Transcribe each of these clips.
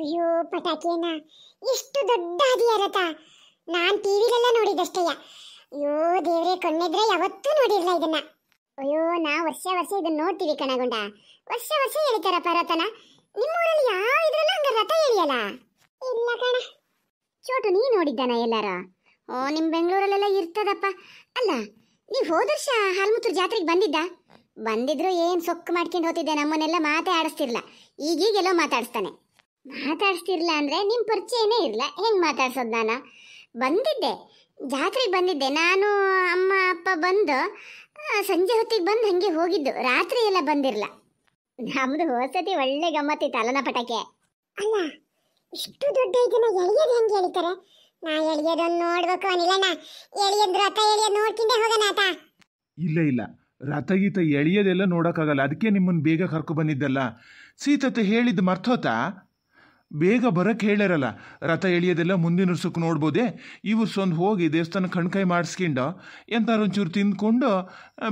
ಅಯ್ಯೋ ಪಟಾಕಿಯನ್ನ ಎಷ್ಟು ದೊಡ್ಡ ಹದಿಯ ರಥ ನಾನ್ ಟಿವಿಲೆಲ್ಲ ನೋಡಿದಷ್ಟಯ್ಯ ಅಯ್ಯೋ ದೇವ್ರೆ ಕಣ್ಣಿದ್ರೆ ಯಾವತ್ತೂ ನೋಡಿರ್ಲ ಇದನ್ನ ಅಯ್ಯೋ ನಾ ವರ್ಷ ವರ್ಷ ಇದನ್ನ ನೋಡ್ತೀವಿ ಕಣಗೊಂಡ ವರ್ಷ ವರ್ಷ ಎಳಿತಾರಪ್ಪ ರಥನ ನಿಮ್ಮೂರಲ್ಲಿ ಯಾವ ಇದ್ರಲ್ಲ ಹಂಗ ರಥ ಹೇಳಿಯಲ್ಲ ಇಲ್ಲ ಕಣ ಚೋಟು ನೀ ನೋಡಿದ್ದಾನ ಎಲ್ಲಾರ ಓ ನಿಮ್ ಬೆಂಗಳೂರಲ್ಲೆಲ್ಲ ಇರ್ತದಪ್ಪ ಅಲ್ಲ ನೀವು ಹೋದ ವರ್ಷ ಜಾತ್ರೆಗೆ ಬಂದಿದ್ದ ಬಂದಿದ್ರು ಏನು ಸೊಕ್ಕು ಮಾಡ್ಕೊಂಡು ಹೋಗ್ತಿದ್ದೆ ನಮ್ಮನ್ನೆಲ್ಲ ಮಾತೇ ಆಡಿಸ್ತಿರ್ಲ ಈಗೀಗೆಲ್ಲೋ ಮಾತಾಡಿಸ್ತಾನೆ ಮಾತಾಡ್ಸ್ತಿರ್ಲ ಅಂದರೆ ನಿಮ್ಮ ಪರಿಚಯನೇ ಇರಲ್ಲ ಹೆಂಗೆ ಮಾತಾಡ್ಸೋದು ನಾನು ಬಂದಿದ್ದೆ ಜಾತ್ರೆಗೆ ಬಂದಿದ್ದೆ ನಾನು ಅಮ್ಮ ಅಪ್ಪ ಬಂದು ಸಂಜೆ ಹೊತ್ತಿಗೆ ಬಂದು ಹಂಗೆ ಹೋಗಿದ್ದು ರಾತ್ರಿ ಎಲ್ಲ ಬಂದಿರಲ್ಲ ನಮ್ಮದು ಹೊಸತಿ ಒಳ್ಳೆ ಗಮ್ಮತ್ತಿತ್ತು ಅಲ್ಲನ ಪಟಾಕೆ ಅಲ್ಲ ಇಷ್ಟು ದೊಡ್ಡ ಇದನ್ನ ಎಳಿಯೋದು ಹೆಂಗೆ ಹೇಳ್ತಾರೆ ನಾ ಎಳಿಯೋದನ್ನು ನೋಡ್ಬೇಕು ಅನಿಲಣ್ಣ ಎಳಿಯೋದು ರಥ ಎಳಿಯೋದು ನೋಡ್ಕಿಂದೆ ಹೋಗೋಣ ಆತ ಇಲ್ಲ ಇಲ್ಲ ರಥಗೀತ ಎಳಿಯೋದೆಲ್ಲ ನೋಡೋಕ್ಕಾಗಲ್ಲ ಅದಕ್ಕೆ ನಿಮ್ಮನ್ನು ಬೇಗ ಕರ್ಕೊ ಬಂದಿದ್ದಲ್ಲ ಸೀತತೆ ಹೇಳಿದ್ದು ಮರ್ತೋತಾ ಬೇಗ ಬರೋಕ್ಕೆ ಹೇಳ್ಯಾರಲ್ಲ ರಥ ಎಳಿಯೋದೆಲ್ಲ ಮುಂದಿನ ಸುಖ ನೋಡ್ಬೋದೆ ಇವ್ರು ಸೊಂದು ಹೋಗಿ ದೇವಸ್ಥಾನ ಕಣ್ಕೈ ಮಾಡಿಸ್ಕೊಂಡು ಎಂಥಾರು ಒಂಚೂರು ತಿಂದ್ಕೊಂಡು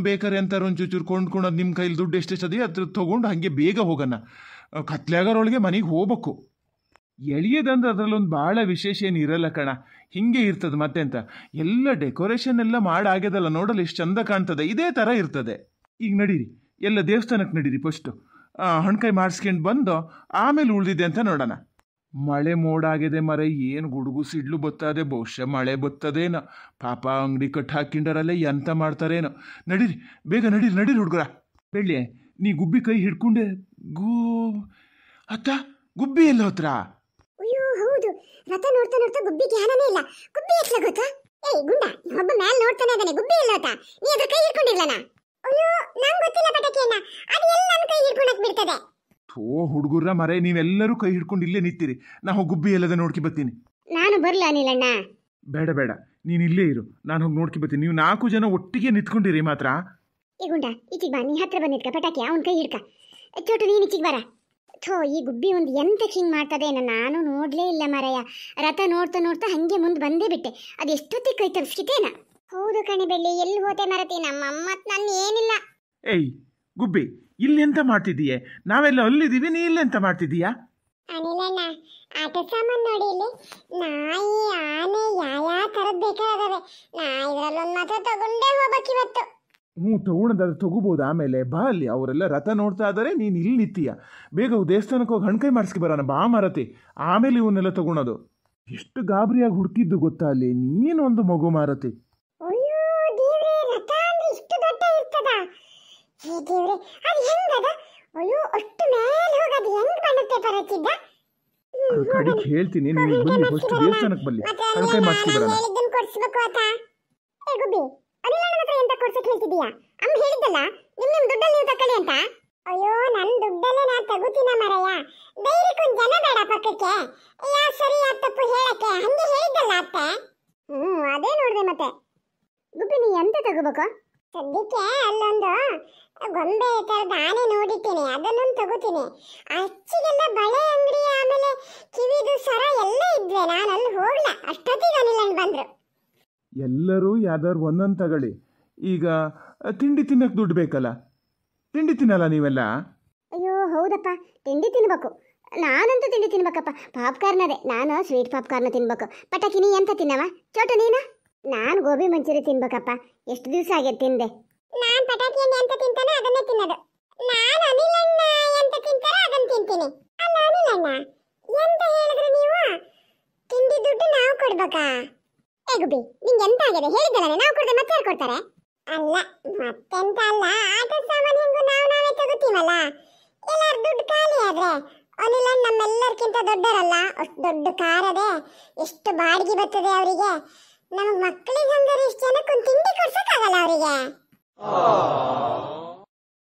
ಬೇಕಾದ್ರೆ ಎಂಥಾರು ಒಂಚೂರು ಚೂರು ಕೊಂಡ್ಕೊಂಡು ನಿಮ್ಮ ಕೈಲಿ ದುಡ್ಡು ಎಷ್ಟೆಷ್ಟದೆ ಅದ್ರ ತೊಗೊಂಡು ಹಾಗೆ ಬೇಗ ಹೋಗೋಣ ಕತ್ಲಾಗರೊಳಗೆ ಮನೆಗೆ ಹೋಗ್ಬೇಕು ಎಳಿಯೋದಂದ್ರೆ ಅದರಲ್ಲೊಂದು ಭಾಳ ವಿಶೇಷ ಏನು ಇರಲ್ಲ ಕಣ ಹಿಂಗೆ ಇರ್ತದೆ ಮತ್ತೆ ಅಂತ ಎಲ್ಲ ಡೆಕೋರೇಷನ್ ಎಲ್ಲ ಮಾಡಾಗ್ಯದಲ್ಲ ನೋಡಲು ಎಷ್ಟು ಚಂದ ಕಾಣ್ತದೆ ಇದೇ ಥರ ಇರ್ತದೆ ಈಗ ನಡೀರಿ ಎಲ್ಲ ದೇವಸ್ಥಾನಕ್ಕೆ ನಡೀರಿ ಫಸ್ಟು ಹಣ್ಕಾಯಿ ಮಾಡಿಸ್ಕೊಂಡು ಬಂದು ಆಮೇಲೆ ಉಳಿದಿದೆ ಅಂತ ನೋಡೋಣ ಮಳೆ ಮೋಡ ಆಗಿದೆ ಮರೆ ಏನು ಗುಡುಗು ಸಿಡ್ಲು ಬತ್ತದೆ ಬಹುಶಃ ಮಳೆ ಬತ್ತದೇನೋ ಪಾಪ ಅಂಗಡಿ ಕಟ್ಟು ಹಾಕಿಂಡರಲ್ಲೇ ಎಂತ ಮಾಡ್ತಾರೇನೋ ನಡೀರಿ ಬೇಗ ನಡೀರಿ ನಡೀರಿ ಹುಡುಗರ ಬೆಳ್ಳಿ ನೀ ಗುಬ್ಬಿ ಕೈ ಹಿಡ್ಕೊಂಡೆ ಗು ಅತ್ತ ಗುಬ್ಬಿ ಎಲ್ಲ ಹತ್ರ ಅಯ್ಯೋ ಹೌದು ರಥ ನೋಡ್ತಾ ನೋಡ್ತಾ ಗುಬ್ಬಿ ಜ್ಞಾನನೇ ಇಲ್ಲ ಗುಬ್ಬಿ ಎತ್ಲ ಗೊತ್ತಾ ಏಯ್ ಗುಂಡಾ ಒಬ್ಬ ಮ್ಯಾಲ್ ನೋಡ್ತಾನೆ ಇದ್ದಾನೆ ಗುಬ್ಬಿ ಎಲ್ಲ ಹೋತ ನೀ ಅದ್ರ ಕೈ ಹಿಡ್ಕೊಂಡಿರ್ಲನ ಅಯ್ಯೋ ಗೊತ್ತಿಲ್ಲ ಓ ಹುಡುಗರ ಮರೆ ನೀವೆಲ್ಲರೂ ಕೈ ಹಿಡ್ಕೊಂಡು ಇಲ್ಲೇ ನಿಂತೀರಿ ನಾವು ಗುಬ್ಬಿ ಎಲ್ಲದ ನೋಡ್ಕಿ ಬರ್ತೀನಿ ನಾನು ಬರಲ ನೀಲಣ್ಣ ಬೇಡ ಬೇಡ ನೀನು ಇಲ್ಲೇ ಇರು ನಾನು ಹೋಗಿ ನೋಡ್ಕಿ ಬರ್ತೀನಿ ನೀವು ನಾಲ್ಕು ಜನ ಒಟ್ಟಿಗೆ ನಿಂತ್ಕೊಂಡಿರಿ ಮಾತ್ರ ಈ ಗುಂಡ ಈಚಿಗೆ ಬಾ ನೀ ಹತ್ರ ಬಂದಿದ್ಕ ಪಟಾಕಿ ಅವನ ಕೈ ಹಿಡ್ಕ ಚೋಟು ನೀನು ಈಚಿಗೆ ಬರ ಥೋ ಈ ಗುಬ್ಬಿ ಒಂದು ಎಂತಕ್ಕೆ ಹಿಂಗೆ ಮಾಡ್ತದೆ ನಾನು ನೋಡಲೇ ಇಲ್ಲ ಮಾರಯ್ಯ ರಥ ನೋಡ್ತಾ ನೋಡ್ತಾ ಹಾಗೆ ಮುಂದೆ ಬಂದೇ ಬಿಟ್ಟೆ ಅದು ಎಷ್ಟೊತ್ತಿಗೆ ಕೈ ತಪ್ಪಿಸ್ಕಿತೇನ ಹೌದು ಕಣೆ ಬೆಳ್ಳಿ ಎಲ್ಲಿ ಹೋದೆ ಮರತಿ ನಮ್ಮ ಅಮ್ಮತ್ ನಾನು ಏನಿಲ್ಲ ಏಯ್ ಗುಬ್ಬಿ ಇಲ್ಲಿ ಎಂತ ಮಾಡ್ತಿದ್ದೀಯೆ ನಾವೆಲ್ಲ ಅಲ್ಲಿದ್ದೀವಿ ನೀ ಇಲ್ಲಿ ಎಂತ ಮಾಡ್ತಿದ್ದೀಯಾ ಅನಿಲಣ್ಣ ತಗೋಬೋದು ಆಮೇಲೆ ಬಾ ಅಲ್ಲಿ ಅವರೆಲ್ಲ ರಥ ನೋಡ್ತಾ ಇದ್ದಾರೆ ನೀನ್ ಇಲ್ಲಿ ಬೇಗ ದೇವಸ್ಥಾನಕ್ಕೆ ಹೋಗಿ ಹಣ್ಕೈ ಮಾಡಿಸ್ಕೊ ಬರೋಣ ಬಾ ಮರತಿ ಆಮೇಲೆ ಇವನ್ನೆಲ್ಲ ತಗೊಳೋದು ಎಷ್ಟು ಗಾಬರಿಯಾಗಿ ಹುಡುಕಿದ್ದು ಗೊತ್ತಾ ಅಲ್ಲಿ ನೀನೊಂದು ಮಗು ಮಾರತಿ ಹೇ ದೇವ್ರೆ ಅದು ಹೆಂಗದ ಅಯ್ಯೋ ಅಷ್ಟು ಮೇಲೆ ಹೋಗದು ಹೆಂಗ್ ಬಣ್ಣತೆ ಬರತ್ತಿದ್ದ ಕಡಿಕ್ ಹೇಳ್ತೀನಿ ನೀವು ಬನ್ನಿ ಫಸ್ಟ್ ದೇವಸ್ಥಾನಕ್ಕೆ ಬನ್ನಿ ಕಣಕಾಯಿ ಮಾಡ್ಸಿ ಬರಲ್ಲ ಹೇಳಿದ್ದನ್ನು ಕೊಡಿಸ್ಬೇಕು ಆತ ಏ ಗುಬ್ಬಿ ಅದಿಲ್ಲ ನನ್ನ ಹತ್ರ ಎಂತ ಕೊಡ್ಸಕ್ ಹೇಳ್ತಿದೀಯಾ ಅಮ್ಮ ಹೇಳಿದ್ದಲ್ಲ ನಿಮ್ ನಿಮ್ ದುಡ್ಡಲ್ಲಿ ನೀವು ತಕೊಳ್ಳಿ ಅಂತ ಅಯ್ಯೋ ನನ್ನ ದುಡ್ಡಲ್ಲೇ ನಾ ತಗೋತೀನ ಮರಯ್ಯ ಧೈರ್ಯಕ್ಕೊಂದು ಜನ ಬೇಡ ಪಕ್ಕಕ್ಕೆ ಯಾ ಸರಿ ಯಾ ತಪ್ಪು ಹೇಳಕ್ಕೆ ಹಂಗೆ ಹೇಳಿದ್ದಲ್ಲ ಅತ್ತೆ ಹ್ಮ್ ಅದೇ ನೋಡ್ದೆ ಮತ್ತೆ ಗುಬ್ಬಿ ನೀ ಎಂತ ತಗೋಬೇಕು ಸದ್ಯಕ್ಕೆ ಅಲ್ಲೊಂದು ಗೊಂಬೆ ಥರದ ಆನೆ ನೋಡಿದ್ದೀನಿ ಅದನ್ನು ತಗೋತೀನಿ ಅಚ್ಚಿಗೆಲ್ಲ ಬಳೆ ಅಂಗಡಿ ಆಮೇಲೆ ಕಿವಿದು ಸರ ಎಲ್ಲ ಇದ್ವೆ ನಾನು ಅಲ್ಲಿ ಹೋಗ್ಲ ಅಷ್ಟೊತ್ತಿಗೆ ಅನಿಲ್ ಬಂದ್ರು ಎಲ್ಲರೂ ಯಾವ್ದಾದ್ರು ಒಂದೊಂದು ತಗೊಳ್ಳಿ ಈಗ ತಿಂಡಿ ತಿನ್ನಕ್ಕೆ ದುಡ್ಡು ಬೇಕಲ್ಲ ತಿಂಡಿ ತಿನ್ನಲ್ಲ ನೀವೆಲ್ಲ ಅಯ್ಯೋ ಹೌದಪ್ಪ ತಿಂಡಿ ತಿನ್ಬೇಕು ನಾನಂತೂ ತಿಂಡಿ ತಿನ್ಬೇಕಪ್ಪ ಪಾಪ್ಕಾರ್ನ್ ಅದೇ ನಾನು ಸ್ವೀಟ್ ಪಾಪ್ಕಾರ್ನ್ ತಿನ್ಬೇಕು ನೀ ಎಂತ ತಿನ್ನವ ಚೋಟ ನೀನಾ ನಾನು ಗೋಬಿ ಮಂಚೂರಿ ತಿನ್ಬೇಕಪ್ಪ ಎಷ್ಟು ದಿವಸ ಆಗಿದೆ ತಿಂದೆ ನಾನು ಪಟಾಕಿ ಎಣ್ಣೆ ಅಂತ ತಿಂತಾನೆ ಅದನ್ನೇ ತಿನ್ನೋದು ನಾನು ಅಣ್ಣ ಎಂತ ತಿಂತಾರೆ ಅದನ್ನ ತಿಂತೀನಿ ಅಲ್ಲ ಅಣ್ಣ ಎಂತ ಹೇಳಿದ್ರು ನೀವು ತಿಂಡಿ ದುಡ್ಡು ನಾವು ಕೊಡ್ಬೇಕಾ ಏ ಗುಬಿ ನಿಂಗೆ ಎಂತ ಆಗಿದೆ ಹೇಳಿದ್ದಲ್ಲ ನಾವು ಕೊಡ್ದೆ ಮತ್ತೆ ಯಾರು ಕೊಡ್ತಾರೆ ಅಲ್ಲ ಮತ್ತೆಂತ ಅಲ್ಲ ಆಟ ಸಾಮಾನು ಹೆಂಗು ನಾವು ನಾವೇ ತಗೋತೀವಲ್ಲ ಎಲ್ಲರ ದುಡ್ಡು ಖಾಲಿ ಆದ್ರೆ ಅನಿಲ ನಮ್ಮೆಲ್ಲರಿಗಿಂತ ದೊಡ್ಡರಲ್ಲ ಅಷ್ಟು ದೊಡ್ಡ ಅದೇ ಎಷ್ಟು ಬಾಡಿಗೆ ಬರ್ತದೆ ಅವರಿಗೆ ನಮಗೆ ಮಕ್ಕಳಿಗೆ ಹಂಗಾರೆ ಇಷ್ಟು ಜನಕ್ಕೊಂದು ತಿಂಡಿ ಕೊಡ್ಸಕ್ಕಾಗಲ್ಲ ಅವರಿಗೆ